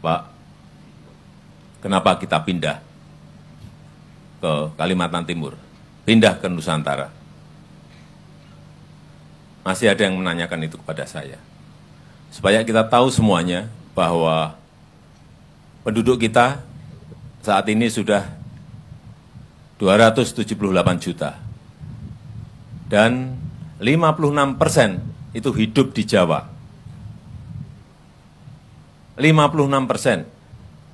Pak, kenapa kita pindah ke Kalimantan Timur, pindah ke Nusantara? Masih ada yang menanyakan itu kepada saya. Supaya kita tahu semuanya bahwa penduduk kita saat ini sudah 278 juta. Dan 56 persen itu hidup di Jawa. 56 persen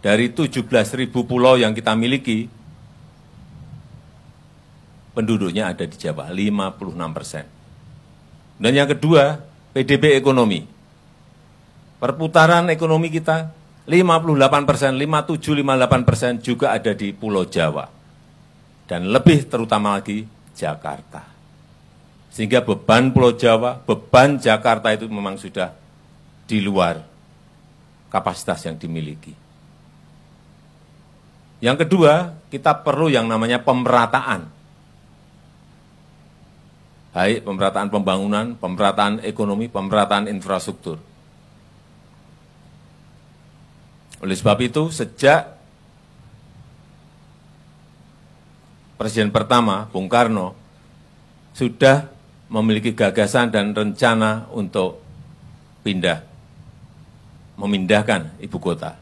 dari 17.000 pulau yang kita miliki, penduduknya ada di Jawa, 56 persen. Dan yang kedua, PDB ekonomi. Perputaran ekonomi kita 58 persen, 57-58 persen juga ada di Pulau Jawa. Dan lebih terutama lagi Jakarta. Sehingga beban Pulau Jawa, beban Jakarta itu memang sudah di luar kapasitas yang dimiliki. Yang kedua, kita perlu yang namanya pemerataan. Baik pemerataan pembangunan, pemerataan ekonomi, pemerataan infrastruktur. Oleh sebab itu, sejak Presiden pertama, Bung Karno, sudah memiliki gagasan dan rencana untuk pindah memindahkan ibu kota.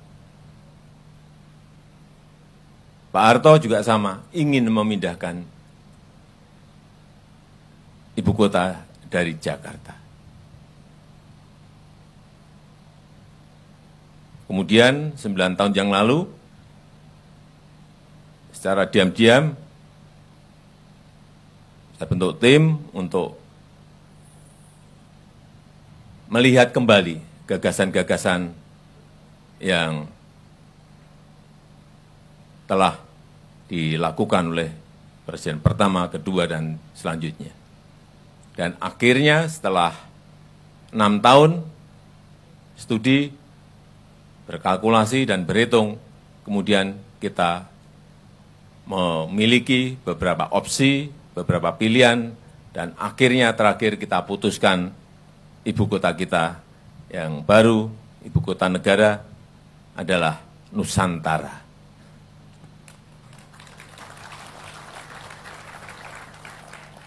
Pak Arto juga sama, ingin memindahkan ibu kota dari Jakarta. Kemudian sembilan tahun yang lalu, secara diam-diam, saya bentuk tim untuk melihat kembali gagasan-gagasan yang telah dilakukan oleh Presiden pertama, kedua, dan selanjutnya. Dan akhirnya setelah enam tahun studi, berkalkulasi, dan berhitung, kemudian kita memiliki beberapa opsi, beberapa pilihan, dan akhirnya terakhir kita putuskan ibu kota kita yang baru ibu kota negara adalah Nusantara.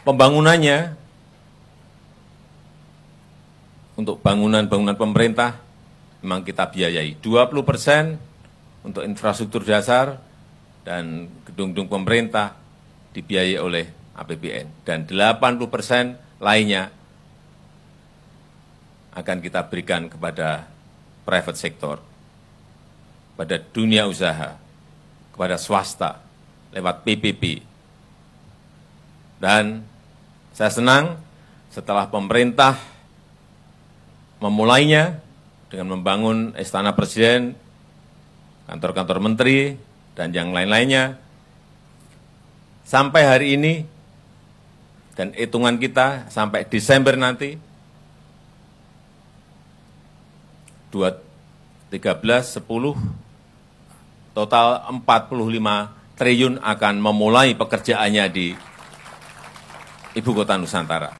Pembangunannya untuk bangunan-bangunan pemerintah memang kita biayai 20 persen untuk infrastruktur dasar dan gedung-gedung pemerintah dibiayai oleh APBN dan 80 persen lainnya akan kita berikan kepada private sector, pada dunia usaha, kepada swasta, lewat PPP. Dan saya senang setelah pemerintah memulainya dengan membangun Istana Presiden, kantor-kantor menteri, dan yang lain-lainnya. Sampai hari ini, dan hitungan kita sampai Desember nanti, 13, 10, total 45 triliun akan memulai pekerjaannya di Ibu Kota Nusantara.